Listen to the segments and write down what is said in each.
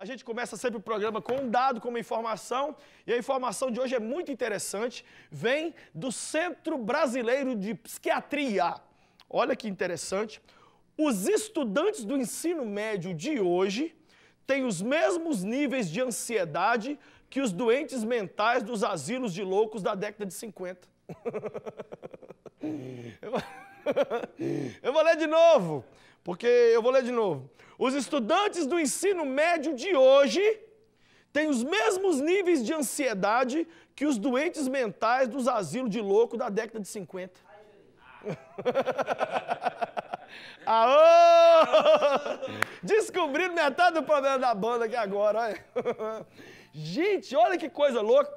A gente começa sempre o programa com um dado, com uma informação, e a informação de hoje é muito interessante, vem do Centro Brasileiro de Psiquiatria. Olha que interessante. Os estudantes do ensino médio de hoje têm os mesmos níveis de ansiedade que os doentes mentais dos asilos de loucos da década de 50. Eu vou ler de novo. Porque eu vou ler de novo. Os estudantes do ensino médio de hoje têm os mesmos níveis de ansiedade que os doentes mentais dos asilos de louco da década de 50. Aô! Descobrindo metade do problema da banda aqui agora, olha. Gente, olha que coisa louca.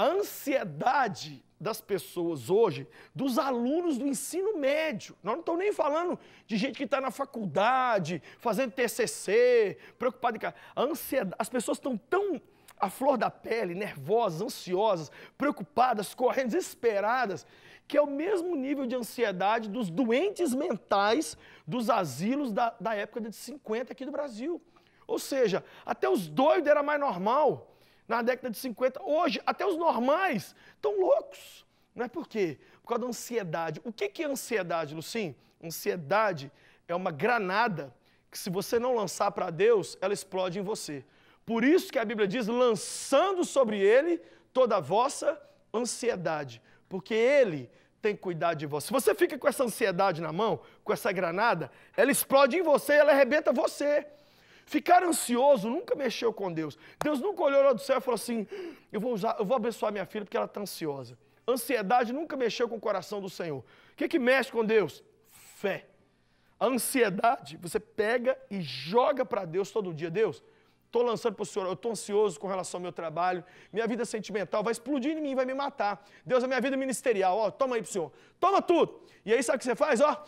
A ansiedade das pessoas hoje, dos alunos do ensino médio. Nós não estamos nem falando de gente que está na faculdade, fazendo TCC, preocupada com A ansiedade, as pessoas estão tão à flor da pele, nervosas, ansiosas, preocupadas, correndo, desesperadas, que é o mesmo nível de ansiedade dos doentes mentais dos asilos da, da época de 50 aqui do Brasil. Ou seja, até os doidos era mais normal na década de 50. Hoje, até os normais estão loucos. Não é por quê? Por causa da ansiedade. O que é ansiedade, Lucim? Ansiedade é uma granada que, se você não lançar para Deus, ela explode em você. Por isso que a Bíblia diz: lançando sobre ele toda a vossa ansiedade, porque ele tem que cuidar de você. Se você fica com essa ansiedade na mão, com essa granada, ela explode em você, ela arrebenta você. Ficar ansioso nunca mexeu com Deus. Deus nunca olhou lá do céu e falou assim: eu vou, usar, eu vou abençoar minha filha porque ela está ansiosa. Ansiedade nunca mexeu com o coração do Senhor. O que, que mexe com Deus? Fé. A ansiedade, você pega e joga para Deus todo dia. Deus, estou lançando para o Senhor, eu estou ansioso com relação ao meu trabalho, minha vida sentimental vai explodir em mim, vai me matar. Deus, a minha vida ministerial, ó, toma aí para o Senhor. Toma tudo. E aí sabe o que você faz? Ó,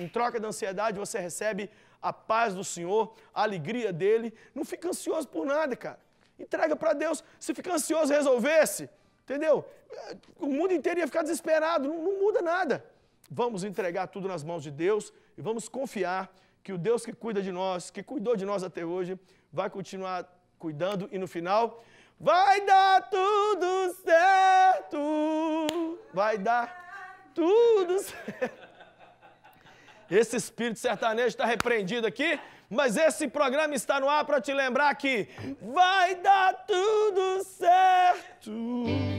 em troca da ansiedade, você recebe a paz do Senhor, a alegria dele. Não fica ansioso por nada, cara. Entrega para Deus. Se ficar ansioso, resolvesse. Entendeu? O mundo inteiro ia ficar desesperado. Não, não muda nada. Vamos entregar tudo nas mãos de Deus e vamos confiar que o Deus que cuida de nós, que cuidou de nós até hoje, vai continuar cuidando e no final vai dar tudo certo. Vai dar tudo certo. Esse espírito sertanejo está repreendido aqui, mas esse programa está no ar para te lembrar que vai dar tudo certo.